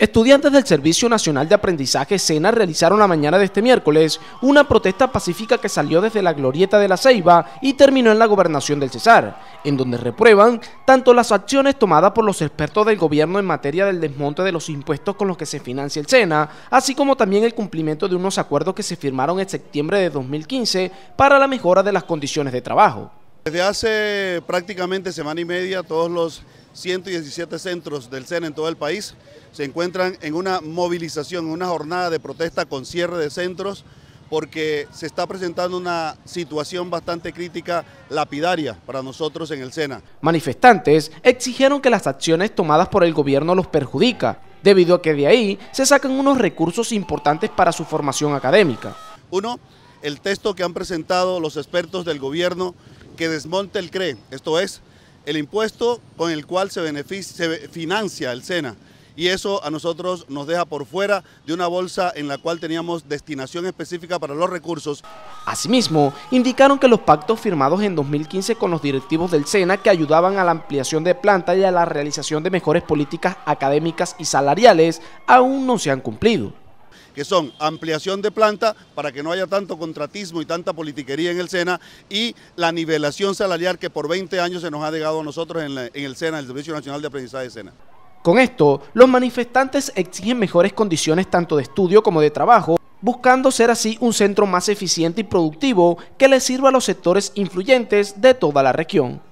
Estudiantes del Servicio Nacional de Aprendizaje SENA realizaron la mañana de este miércoles una protesta pacífica que salió desde la glorieta de la Ceiba y terminó en la gobernación del Cesar, en donde reprueban tanto las acciones tomadas por los expertos del gobierno en materia del desmonte de los impuestos con los que se financia el SENA, así como también el cumplimiento de unos acuerdos que se firmaron en septiembre de 2015 para la mejora de las condiciones de trabajo. Desde hace prácticamente semana y media todos los 117 centros del SENA en todo el país se encuentran en una movilización, en una jornada de protesta con cierre de centros porque se está presentando una situación bastante crítica, lapidaria para nosotros en el SENA. Manifestantes exigieron que las acciones tomadas por el gobierno los perjudica, debido a que de ahí se sacan unos recursos importantes para su formación académica. Uno, el texto que han presentado los expertos del gobierno que desmonte el CRE, esto es, el impuesto con el cual se, beneficia, financia el SENA. Y eso a nosotros nos deja por fuera de una bolsa en la cual teníamos destinación específica para los recursos. Asimismo, indicaron que los pactos firmados en 2015 con los directivos del SENA que ayudaban a la ampliación de planta y a la realización de mejores políticas académicas y salariales aún no se han cumplido que son ampliación de planta para que no haya tanto contratismo y tanta politiquería en el SENA y la nivelación salarial que por 20 años se nos ha negado a nosotros en, en el SENA, el Servicio Nacional de Aprendizaje de SENA. Con esto, los manifestantes exigen mejores condiciones tanto de estudio como de trabajo, buscando ser así un centro más eficiente y productivo que le sirva a los sectores influyentes de toda la región.